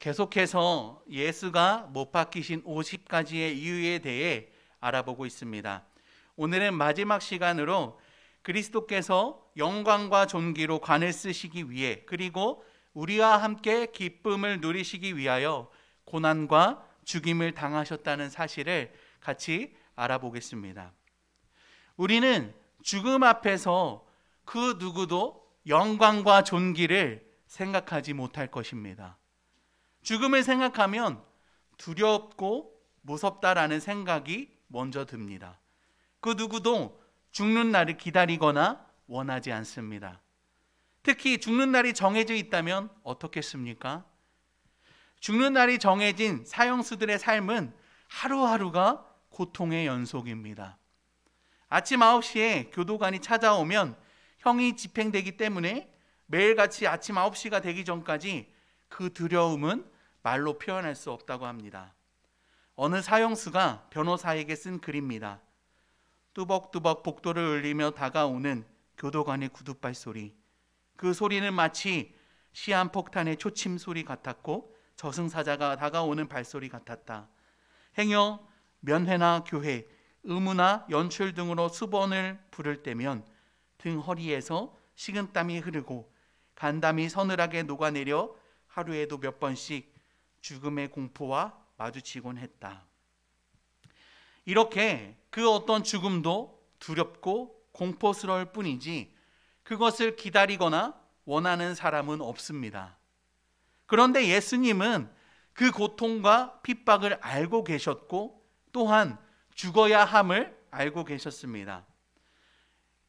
계속해서 예수가 못바뀌신 50가지의 이유에 대해 알아보고 있습니다. 오늘은 마지막 시간으로 그리스도께서 영광과 존귀로 관을 쓰시기 위해 그리고 우리와 함께 기쁨을 누리시기 위하여 고난과 죽임을 당하셨다는 사실을 같이 알아보겠습니다. 우리는 죽음 앞에서 그 누구도 영광과 존귀를 생각하지 못할 것입니다. 죽음을 생각하면 두렵고 무섭다라는 생각이 먼저 듭니다. 그 누구도 죽는 날을 기다리거나 원하지 않습니다. 특히 죽는 날이 정해져 있다면 어떻겠습니까? 죽는 날이 정해진 사형수들의 삶은 하루하루가 고통의 연속입니다. 아침 9시에 교도관이 찾아오면 형이 집행되기 때문에 매일같이 아침 9시가 되기 전까지 그 두려움은 말로 표현할 수 없다고 합니다. 어느 사형수가 변호사에게 쓴 글입니다. 뚜벅뚜벅 복도를 울리며 다가오는 교도관의 구두발 소리. 그 소리는 마치 시한폭탄의 초침 소리 같았고 저승사자가 다가오는 발소리 같았다. 행여 면회나 교회, 의무나 연출 등으로 수번을 부를 때면 등 허리에서 식은땀이 흐르고 간담이 서늘하게 녹아내려 하루에도 몇 번씩 죽음의 공포와 마주치곤 했다. 이렇게 그 어떤 죽음도 두렵고 공포스러울 뿐이지 그것을 기다리거나 원하는 사람은 없습니다. 그런데 예수님은 그 고통과 핍박을 알고 계셨고 또한 죽어야 함을 알고 계셨습니다.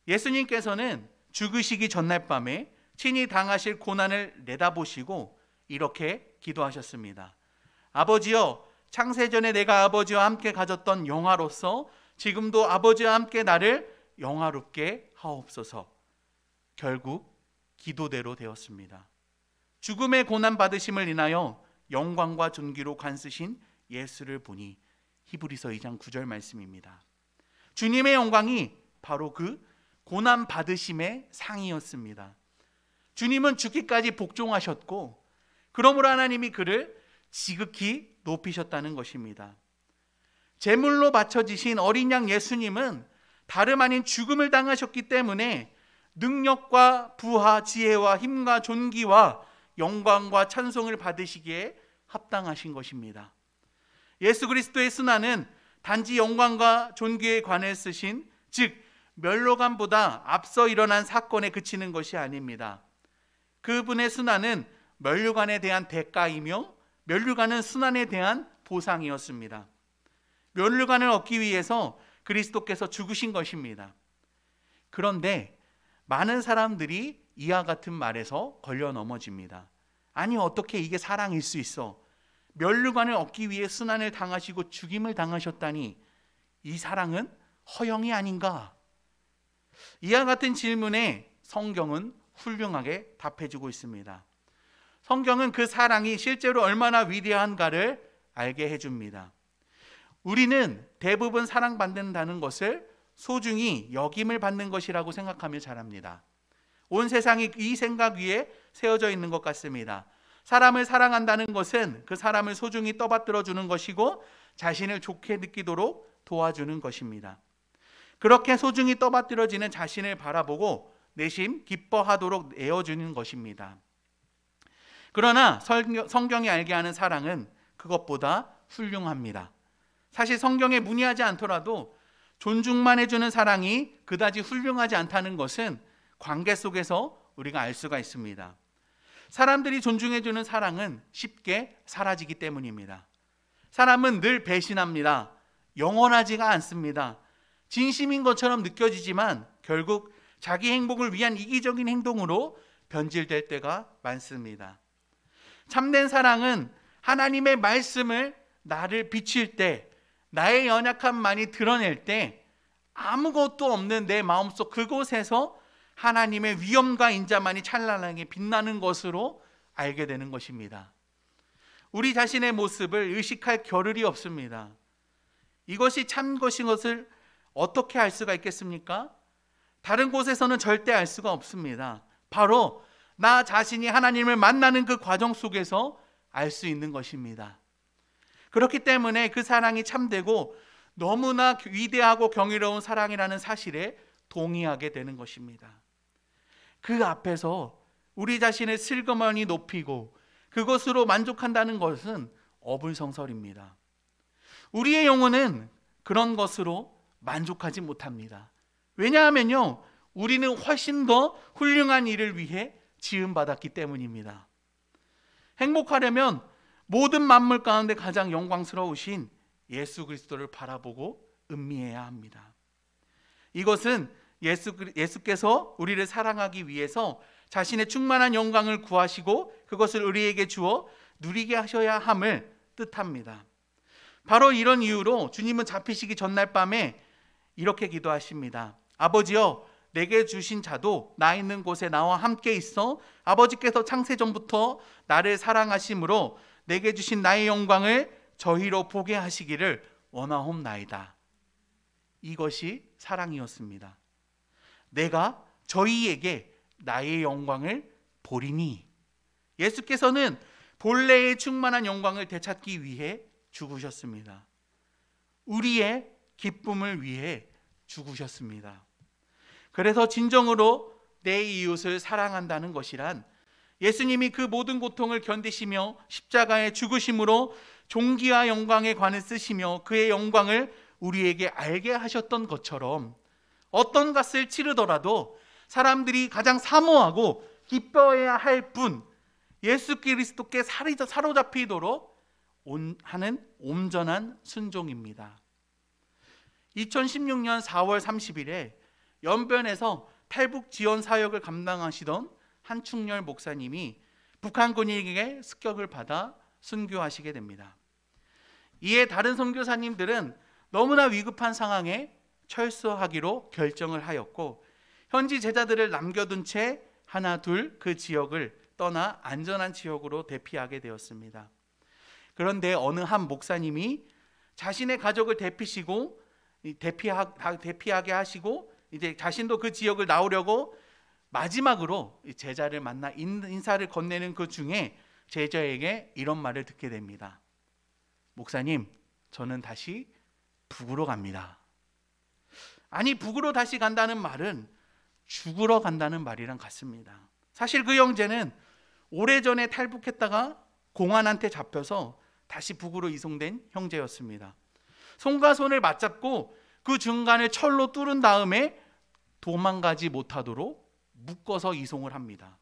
예수님께서는 죽으시기 전날 밤에 친히 당하실 고난을 내다보시고 이렇게 기도하셨습니다. 아버지여, 창세전에 내가 아버지와 함께 가졌던 영화로서 지금도 아버지와 함께 나를 영화롭게 하옵소서. 결국 기도대로 되었습니다. 죽음의 고난 받으심을 인하여 영광과 존귀로 간쓰신 예수를 보니 히브리서 2장 9절 말씀입니다. 주님의 영광이 바로 그 고난 받으심의 상이었습니다. 주님은 죽기까지 복종하셨고 그러므로 하나님이 그를 지극히 높이셨다는 것입니다. 제물로 바쳐지신 어린 양 예수님은 다름 아닌 죽음을 당하셨기 때문에 능력과 부하, 지혜와 힘과 존귀와 영광과 찬송을 받으시기에 합당하신 것입니다. 예수 그리스도의 순환은 단지 영광과 존귀에 관해 쓰신 즉 멸로감보다 앞서 일어난 사건에 그치는 것이 아닙니다. 그분의 순환은 멸류관에 대한 대가이며 멸류관은 순환에 대한 보상이었습니다. 멸류관을 얻기 위해서 그리스도께서 죽으신 것입니다. 그런데 많은 사람들이 이와 같은 말에서 걸려 넘어집니다. 아니 어떻게 이게 사랑일 수 있어? 멸류관을 얻기 위해 순환을 당하시고 죽임을 당하셨다니 이 사랑은 허영이 아닌가? 이와 같은 질문에 성경은 훌륭하게 답해주고 있습니다. 성경은 그 사랑이 실제로 얼마나 위대한가를 알게 해줍니다. 우리는 대부분 사랑받는다는 것을 소중히 여김을 받는 것이라고 생각하며 자랍니다. 온 세상이 이 생각 위에 세워져 있는 것 같습니다. 사람을 사랑한다는 것은 그 사람을 소중히 떠받들어 주는 것이고 자신을 좋게 느끼도록 도와주는 것입니다. 그렇게 소중히 떠받들어지는 자신을 바라보고 내심 기뻐하도록 내어주는 것입니다. 그러나 성경이 알게 하는 사랑은 그것보다 훌륭합니다. 사실 성경에 문의하지 않더라도 존중만 해주는 사랑이 그다지 훌륭하지 않다는 것은 관계 속에서 우리가 알 수가 있습니다. 사람들이 존중해주는 사랑은 쉽게 사라지기 때문입니다. 사람은 늘 배신합니다. 영원하지가 않습니다. 진심인 것처럼 느껴지지만 결국 자기 행복을 위한 이기적인 행동으로 변질될 때가 많습니다. 참된 사랑은 하나님의 말씀을 나를 비칠 때 나의 연약함만이 드러낼 때 아무것도 없는 내 마음속 그곳에서 하나님의 위엄과 인자만이 찬란하게 빛나는 것으로 알게 되는 것입니다. 우리 자신의 모습을 의식할 겨를이 없습니다. 이것이 참 것인 것을 어떻게 알 수가 있겠습니까? 다른 곳에서는 절대 알 수가 없습니다. 바로 나 자신이 하나님을 만나는 그 과정 속에서 알 수 있는 것입니다. 그렇기 때문에 그 사랑이 참되고 너무나 위대하고 경이로운 사랑이라는 사실에 동의하게 되는 것입니다. 그 앞에서 우리 자신의 슬그머니 높이고 그것으로 만족한다는 것은 어불성설입니다. 우리의 영혼은 그런 것으로 만족하지 못합니다. 왜냐하면요, 우리는 훨씬 더 훌륭한 일을 위해 지음받았기 때문입니다. 행복하려면 모든 만물 가운데 가장 영광스러우신 예수 그리스도를 바라보고 음미해야 합니다. 이것은 예수, 예수께서 우리를 사랑하기 위해서 자신의 충만한 영광을 구하시고 그것을 우리에게 주어 누리게 하셔야 함을 뜻합니다. 바로 이런 이유로 주님은 잡히시기 전날 밤에 이렇게 기도하십니다. 아버지여 내게 주신 자도 나 있는 곳에 나와 함께 있어 아버지께서 창세전부터 나를 사랑하심으로 내게 주신 나의 영광을 저희로 보게 하시기를 원하옵나이다. 이것이 사랑이었습니다. 내가 저희에게 나의 영광을 보리니 예수께서는 본래의 충만한 영광을 되찾기 위해 죽으셨습니다. 우리의 기쁨을 위해 죽으셨습니다. 그래서 진정으로 내 이웃을 사랑한다는 것이란 예수님이 그 모든 고통을 견디시며 십자가의 죽으심으로 종기와 영광에관해 쓰시며 그의 영광을 우리에게 알게 하셨던 것처럼 어떤 값을 치르더라도 사람들이 가장 사모하고 기뻐해야 할분 예수 그리스도께 사로잡히도록 하는 온전한 순종입니다. 2016년 4월 30일에 연변에서 탈북 지원 사역을 감당하시던 한충렬 목사님이 북한 군에게 습격을 받아 순교하시게 됩니다. 이에 다른 선교사님들은 너무나 위급한 상황에 철수하기로 결정을 하였고 현지 제자들을 남겨둔 채 하나 둘 그 지역을 떠나 안전한 지역으로 대피하게 되었습니다. 그런데 어느 한 목사님이 자신의 가족을 대피시고 대피하, 대피하게 하시고 이제 자신도 그 지역을 나오려고 마지막으로 제자를 만나 인사를 건네는 그 중에 제자에게 이런 말을 듣게 됩니다. 목사님, 저는 다시 북으로 갑니다. 아니, 북으로 다시 간다는 말은 죽으러 간다는 말이랑 같습니다. 사실 그 형제는 오래전에 탈북했다가 공안한테 잡혀서 다시 북으로 이송된 형제였습니다. 손과 손을 맞잡고 그 중간에 철로 뚫은 다음에 도망가지 못하도록 묶어서 이송을 합니다.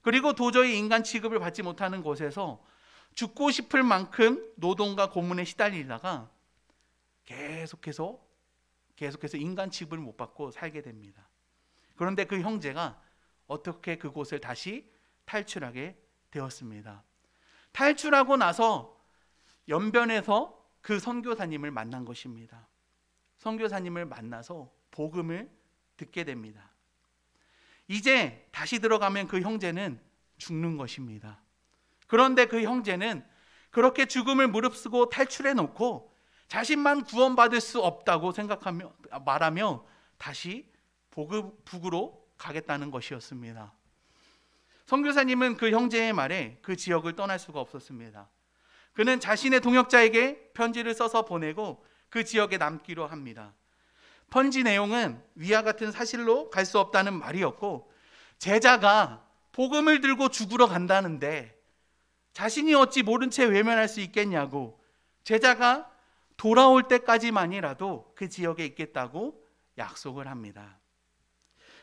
그리고 도저히 인간 취급을 받지 못하는 곳에서 죽고 싶을 만큼 노동과 고문에 시달리다가 계속해서 계속해서 인간 취급을 못 받고 살게 됩니다. 그런데 그 형제가 어떻게 그곳을 다시 탈출하게 되었습니다. 탈출하고 나서 연변에서 그 선교사님을 만난 것입니다. 선교사님을 만나서 복음을 듣게 됩니다. 이제 다시 들어가면 그 형제는 죽는 것입니다. 그런데 그 형제는 그렇게 죽음을 무릅쓰고 탈출해 놓고 자신만 구원받을 수 없다고 생각하며 말하며 다시 북으로 가겠다는 것이었습니다. 선교사님은 그 형제의 말에 그 지역을 떠날 수가 없었습니다. 그는 자신의 동역자에게 편지를 써서 보내고 그 지역에 남기로 합니다. 편지 내용은 위와 같은 사실로 갈 수 없다는 말이었고 제자가 복음을 들고 죽으러 간다는데 자신이 어찌 모른 채 외면할 수 있겠냐고 제자가 돌아올 때까지만이라도 그 지역에 있겠다고 약속을 합니다.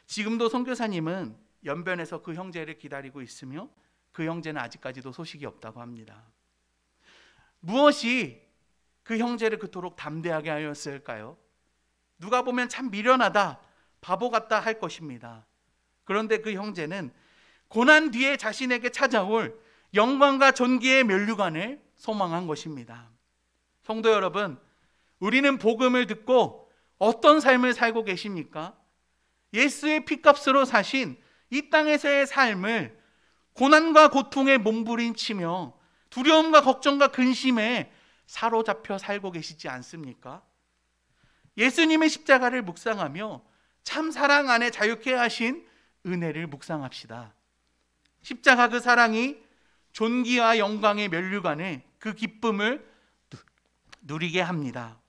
지금도 선교사님은 연변에서 그 형제를 기다리고 있으며 그 형제는 아직까지도 소식이 없다고 합니다. 무엇이 그 형제를 그토록 담대하게 하였을까요? 누가 보면 참 미련하다, 바보 같다 할 것입니다. 그런데 그 형제는 고난 뒤에 자신에게 찾아올 영광과 존귀의 면류관을 소망한 것입니다. 성도 여러분, 우리는 복음을 듣고 어떤 삶을 살고 계십니까? 예수의 피값으로 사신 이 땅에서의 삶을 고난과 고통에 몸부림치며 두려움과 걱정과 근심에 사로잡혀 살고 계시지 않습니까? 예수님의 십자가를 묵상하며 참 사랑 안에 자유케 하신 은혜를 묵상합시다. 십자가 그 사랑이 존귀와 영광의 면류관에 그 기쁨을 누리게 합니다.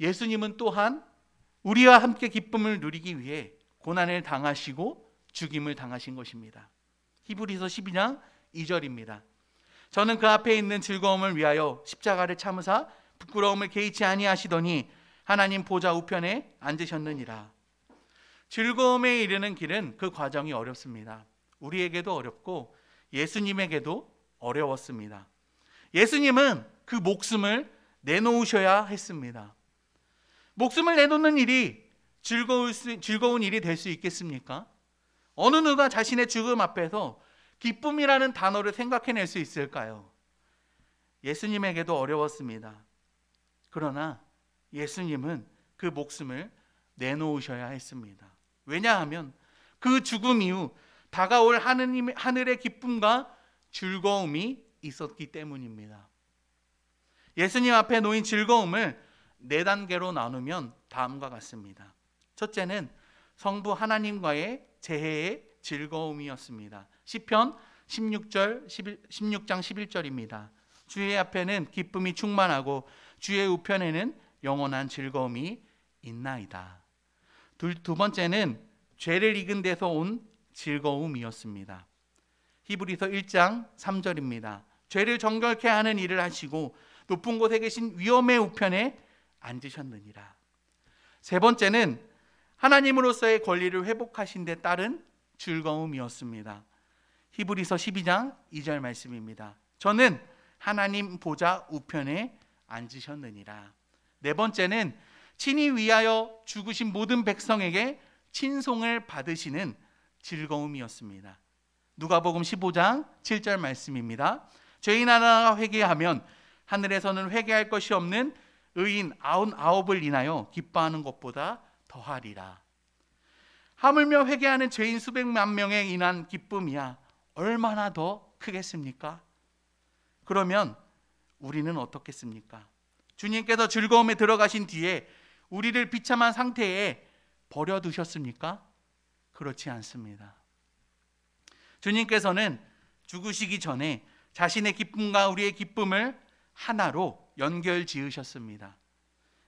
예수님은 또한 우리와 함께 기쁨을 누리기 위해 고난을 당하시고 죽임을 당하신 것입니다. 히브리서 12장 2절입니다. 저는 그 앞에 있는 즐거움을 위하여 십자가를 참으사 부끄러움을 개의치 아니하시더니 하나님 보좌 우편에 앉으셨느니라. 즐거움에 이르는 길은 그 과정이 어렵습니다. 우리에게도 어렵고 예수님에게도 어려웠습니다. 예수님은 그 목숨을 내놓으셔야 했습니다. 목숨을 내놓는 일이 즐거울 수, 즐거운 일이 될 수 있겠습니까? 어느 누가 자신의 죽음 앞에서 기쁨이라는 단어를 생각해낼 수 있을까요? 예수님에게도 어려웠습니다. 그러나 예수님은 그 목숨을 내놓으셔야 했습니다. 왜냐하면 그 죽음 이후 다가올 하느님, 하늘의 기쁨과 즐거움이 있었기 때문입니다. 예수님 앞에 놓인 즐거움을 네 단계로 나누면 다음과 같습니다. 첫째는 성부 하나님과의 재해의 즐거움이었습니다. 시편 16절 11, 16장 11절입니다. 주의 앞에는 기쁨이 충만하고 주의 우편에는 영원한 즐거움이 있나이다. 둘, 두 번째는 죄를 익은 데서 온 즐거움이었습니다. 히브리서 1장 3절입니다. 죄를 정결케 하는 일을 하시고 높은 곳에 계신 위엄의 우편에 앉으셨느니라. 세 번째는 하나님으로서의 권리를 회복하신 데 따른 즐거움이었습니다. 히브리서 12장 2절 말씀입니다. 저는 하나님 보좌 우편에 앉으셨느니라. 네 번째는 친히 위하여 죽으신 모든 백성에게 친송을 받으시는 즐거움이었습니다. 누가복음 15장 7절 말씀입니다. 죄인 하나가 회개하면 하늘에서는 회개할 것이 없는 의인 아홉을 인하여 기뻐하는 것보다 더하리라. 하물며 회개하는 죄인 수백만 명에 인한 기쁨이야 얼마나 더 크겠습니까? 그러면 우리는 어떻겠습니까? 주님께서 즐거움에 들어가신 뒤에 우리를 비참한 상태에 버려두셨습니까? 그렇지 않습니다. 주님께서는 죽으시기 전에 자신의 기쁨과 우리의 기쁨을 하나로 연결 지으셨습니다.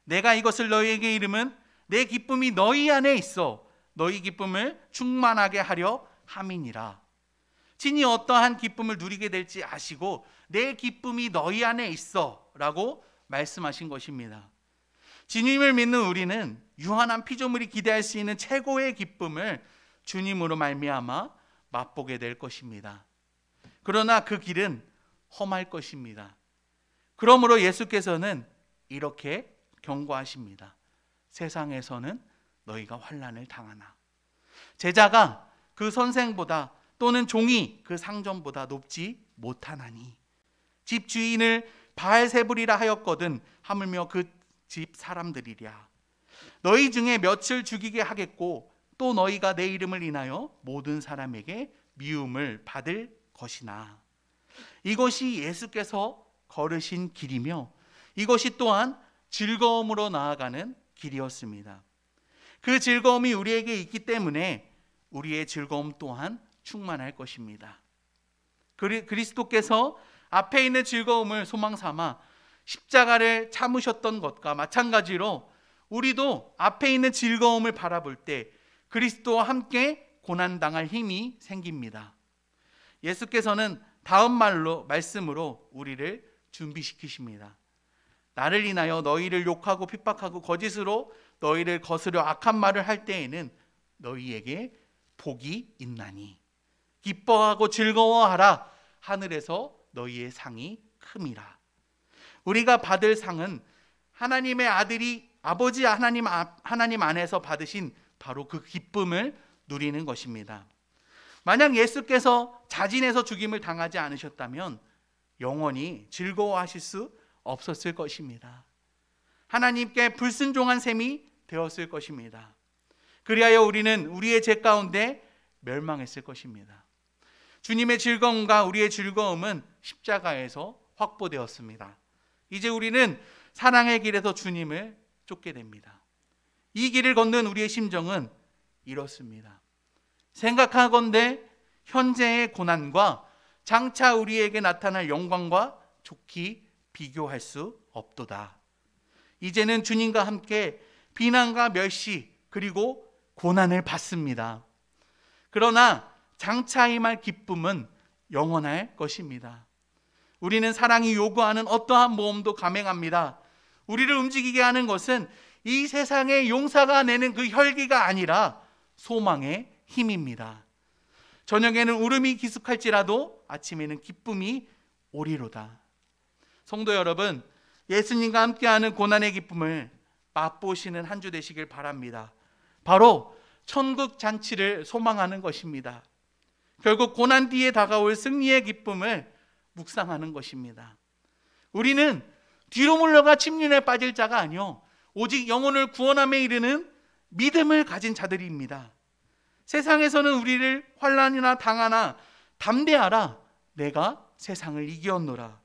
내가 이것을 너희에게 이름은 내 기쁨이 너희 안에 있어 너희 기쁨을 충만하게 하려 함이니라. 친히 어떠한 기쁨을 누리게 될지 아시고 내 기쁨이 너희 안에 있어라고 말씀하신 것입니다. 주님을 믿는 우리는 유한한 피조물이 기대할 수 있는 최고의 기쁨을 주님으로 말미암아 맛보게 될 것입니다. 그러나 그 길은 험할 것입니다. 그러므로 예수께서는 이렇게 경고하십니다. 세상에서는 너희가 환란을 당하나. 제자가 그 선생보다 또는 종이 그 상점보다 높지 못하나니 집 주인을 바알세불이라 하였거든 하물며 그 집 사람들이랴 너희 중에 며칠 죽이게 하겠고 또 너희가 내 이름을 인하여 모든 사람에게 미움을 받을 것이나 이것이 예수께서 걸으신 길이며 이것이 또한 즐거움으로 나아가는 길이었습니다. 그 즐거움이 우리에게 있기 때문에 우리의 즐거움 또한 충만할 것입니다. 그리, 그리스도께서 앞에 있는 즐거움을 소망 삼아 십자가를 참으셨던 것과 마찬가지로 우리도 앞에 있는 즐거움을 바라볼 때 그리스도와 함께 고난당할 힘이 생깁니다. 예수께서는 다음 말로 말씀으로 우리를 준비시키십니다. 나를 인하여 너희를 욕하고 핍박하고 거짓으로 너희를 거스려 악한 말을 할 때에는 너희에게 복이 있나니 기뻐하고 즐거워하라 하늘에서 너희의 상이 큼이라 우리가 받을 상은 하나님의 아들이 아버지 하나님 아, 하나님 안에서 받으신 바로 그 기쁨을 누리는 것입니다. 만약 예수께서 자진해서 죽임을 당하지 않으셨다면 영원히 즐거워하실 수 없었을 것입니다. 하나님께 불순종한 셈이 되었을 것입니다. 그리하여 우리는 우리의 죄 가운데 멸망했을 것입니다. 주님의 즐거움과 우리의 즐거움은 십자가에서 확보되었습니다. 이제 우리는 사랑의 길에서 주님을 쫓게 됩니다. 이 길을 걷는 우리의 심정은 이렇습니다. 생각하건대 현재의 고난과 장차 우리에게 나타날 영광과 좋기 비교할 수 없도다. 이제는 주님과 함께 비난과 멸시 그리고 고난을 받습니다. 그러나 장차 임할 기쁨은 영원할 것입니다. 우리는 사랑이 요구하는 어떠한 모험도 감행합니다. 우리를 움직이게 하는 것은 이 세상의 용사가 내는 그 혈기가 아니라 소망의 힘입니다. 저녁에는 울음이 기숙할지라도 아침에는 기쁨이 오리로다. 성도 여러분, 예수님과 함께하는 고난의 기쁨을 맛보시는 한 주 되시길 바랍니다. 바로 천국 잔치를 소망하는 것입니다. 결국 고난 뒤에 다가올 승리의 기쁨을 묵상하는 것입니다. 우리는 뒤로 물러가 침륜에 빠질 자가 아니요 오직 영혼을 구원함에 이르는 믿음을 가진 자들입니다. 세상에서는 우리를 환란이나 당하나 담대하라 내가 세상을 이기노라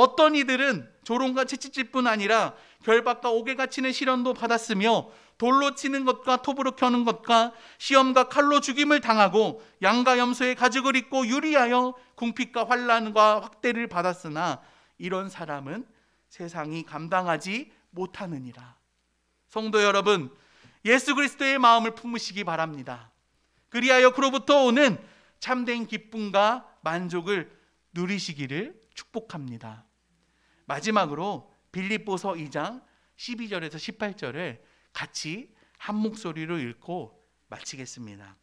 어떤 이들은 조롱과 채찍질뿐 아니라 결박과 옥에 가치는 시련도 받았으며 돌로 치는 것과 톱으로 켜는 것과 시험과 칼로 죽임을 당하고 양과 염소의 가죽을 입고 유리하여 궁핍과 환란과 확대를 받았으나 이런 사람은 세상이 감당하지 못하느니라. 성도 여러분, 예수 그리스도의 마음을 품으시기 바랍니다. 그리하여 그로부터 오는 참된 기쁨과 만족을 누리시기를 축복합니다. 마지막으로 빌립보서 2장 12절에서 18절을 같이 한 목소리로 읽고 마치겠습니다.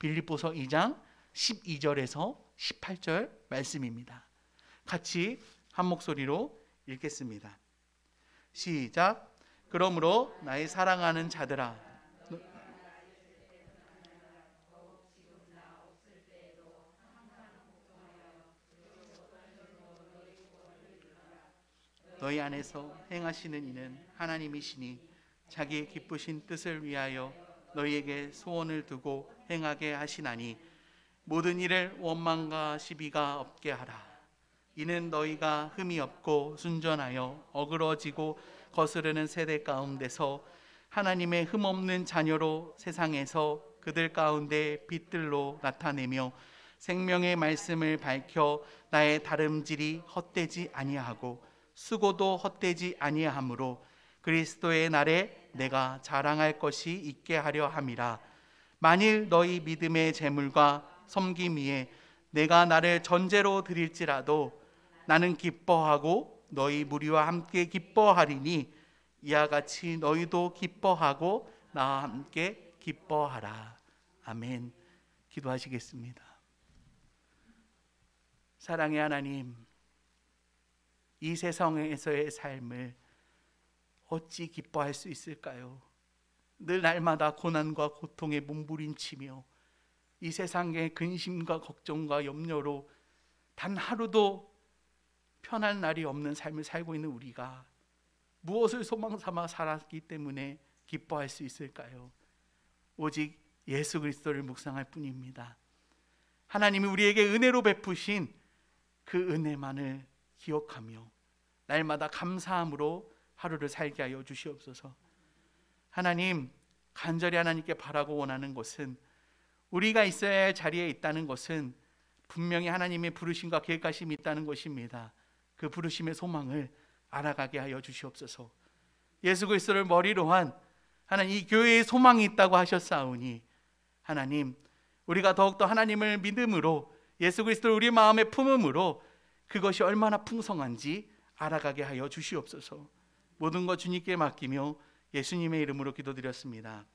빌립보서 2장 12절에서 18절 말씀입니다. 같이 한 목소리로 읽겠습니다. 시작. 그러므로 나의 사랑하는 자들아 너희 안에서 행하시는 이는 하나님이시니 자기의 기쁘신 뜻을 위하여 너희에게 소원을 두고 행하게 하시나니 모든 일을 원망과 시비가 없게 하라. 이는 너희가 흠이 없고 순전하여 어그러지고 거스르는 세대 가운데서 하나님의 흠 없는 자녀로 세상에서 그들 가운데 빛들로 나타내며 생명의 말씀을 밝혀 나의 다름질이 헛되지 아니하고 수고도 헛되지 아니하므로 그리스도의 날에 내가 자랑할 것이 있게 하려 함이라 만일 너희 믿음의 재물과 섬김 위에 내가 나를 전제로 드릴지라도 나는 기뻐하고 너희 무리와 함께 기뻐하리니 이와 같이 너희도 기뻐하고 나와 함께 기뻐하라 아멘 기도하시겠습니다 사랑의 하나님 이 세상에서의 삶을 어찌 기뻐할 수 있을까요? 늘 날마다 고난과 고통에 몸부림치며 이 세상의 근심과 걱정과 염려로 단 하루도 편한 날이 없는 삶을 살고 있는 우리가 무엇을 소망 삼아 살았기 때문에 기뻐할 수 있을까요? 오직 예수 그리스도를 묵상할 뿐입니다. 하나님이 우리에게 은혜로 베푸신 그 은혜만을 기억하며 날마다 감사함으로 하루를 살게 하여 주시옵소서. 하나님, 간절히 하나님께 바라고 원하는 것은 우리가 있어야 할 자리에 있다는 것은 분명히 하나님의 부르심과 계획하심이 있다는 것입니다. 그 부르심의 소망을 알아가게 하여 주시옵소서. 예수 그리스도를 머리로 한 하나님 이 교회에 소망이 있다고 하셨사오니 하나님 우리가 더욱더 하나님을 믿음으로 예수 그리스도를 우리 마음에 품음으로 그것이 얼마나 풍성한지 알아가게 하여 주시옵소서. 모든 것 주님께 맡기며 예수님의 이름으로 기도드렸습니다.